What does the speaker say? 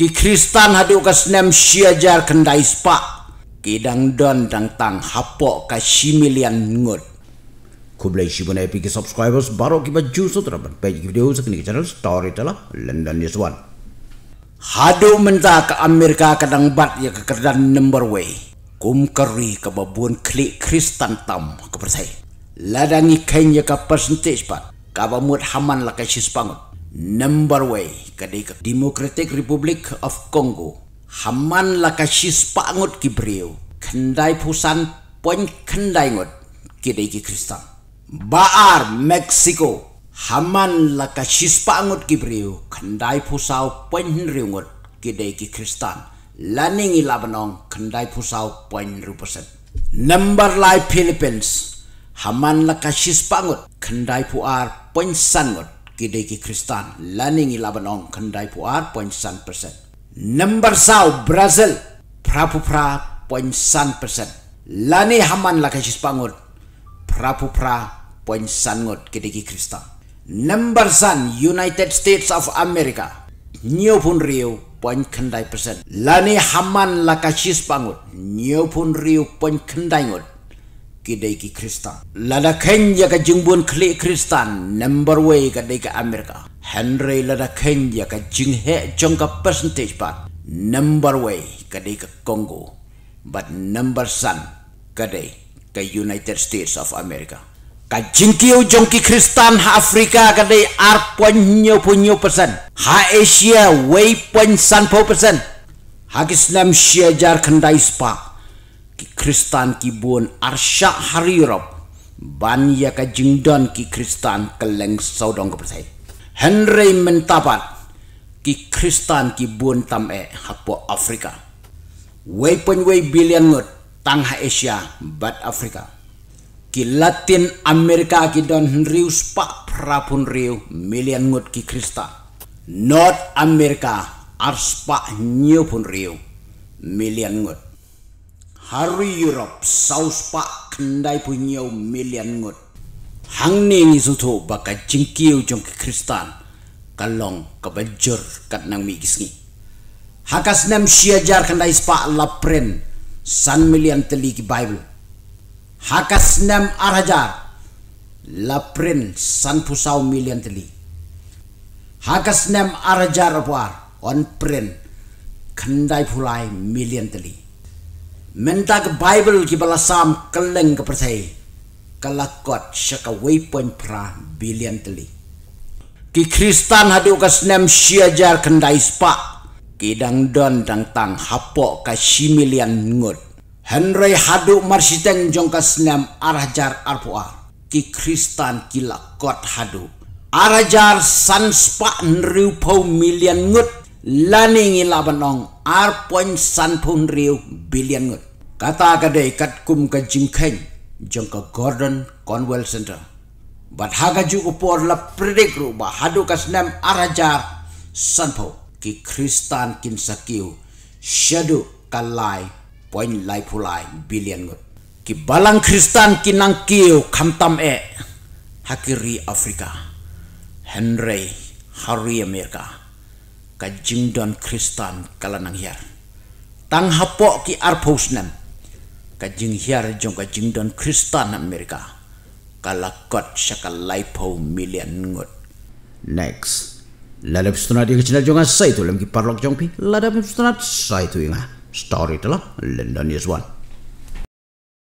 Ki Kristan hadu uka senem siajar kendai spa. Ki dang don dang tang hapo ka similian ngut. Ku beli si pun epi subscribers baru ki baju sutra ban page video sekini ke channel story tala London News One. Hadu menta ke Amerika kadang bat ya ke kerdan number way. Kum keri ke babun klik Kristan tam ke persai. Ladangi kenya ke persentis pat. Kabamut haman lah ke sispangut. Number way kadai ka Democratic Republic of Congo haman la ka shis pangot ki breu kandai pusan poin kandai ngot kadai ki kristan baar Mexico haman la ka shis pangot ki pusau poin hinri ngot kadai ki kristan laning labanong kendai pusau poin rupasan Number lai Philippines haman la ka shis pangot puar poin sangot kidai kristan laning ilaban ong kandai puar point san persen number sau brazil prapu pra point san persen lani haman la kasis pangut prapu pra point san ngut kidai kristan number san united states of america new pun rio point kandai persen lani haman la kasis pangut new pun rio point kandai ngut kidai ki kristan lada kenja ka jingbun kli kristan number way ka dai ka amerika henry lada kenja ka jing he jong ka percentage pa number way ka dai ka congo but number san ka dai ka united states of america ka jing ki u jong ki kristan ha afrika ka dai ar point nyo persen ha asia way point san po persen ha islam shia jar kandai spark ki kristan ki bon arsha harirop ban ya ka jingdan ki kristan keleng saudong kepersai henry mentapat ki kristan ki bon tam e hapo afrika wei pon wei billion ngot tang ha asia bat afrika ki latin amerika ki don henry spak prapun riu milian ngot ki krista north america arspa nyupun riu milian ngot Hari Europe saus pak kendai punyau million ngut. Hang ni ni sutu baka jengkiu jong ke kristan. Kalong kebajur kat nang mi gisngi. Hakas nem syajar kendai sepak lapren San million teli ki bible. Hakas nem arajar lapren san pusau million teli. Hakas nem arajar buar. On print. Kendai pulai million teli. Minta ke Bible ki balasam keleng ke persai kalakot syaka weapon pra billion teli ki kristan hadu ka snem jar kendai spa kidang don dang tang hapok ka similian ngut henry hadu marsiteng jong ka snem arahjar arpoa ki kristan kilakot lakot hadu arahjar sanspa nriu pau milian ngut laning ilabanong ar point san phun riu billion ngut kata ka dei kat kum ka jingkhen jong ka gordon conwell center bat haga ju upor la predict ru ba hadu ka snam araja san pho ki kristan kin sakiu shadu kalai point lai phulai billion ngut ki balang kristan kinang kiu khamtam e hakiri afrika henry hari amerika ka jingdon kristan kala nang hiar tang hapo ki arphos nam ka jing hiar jong ka jingdon kristan amerika kalakot sakal lipo million ngot next lalap sunat di kecil jong asai tu lem ki parlok jong pi lalap sunat sai tu inga story telah london is one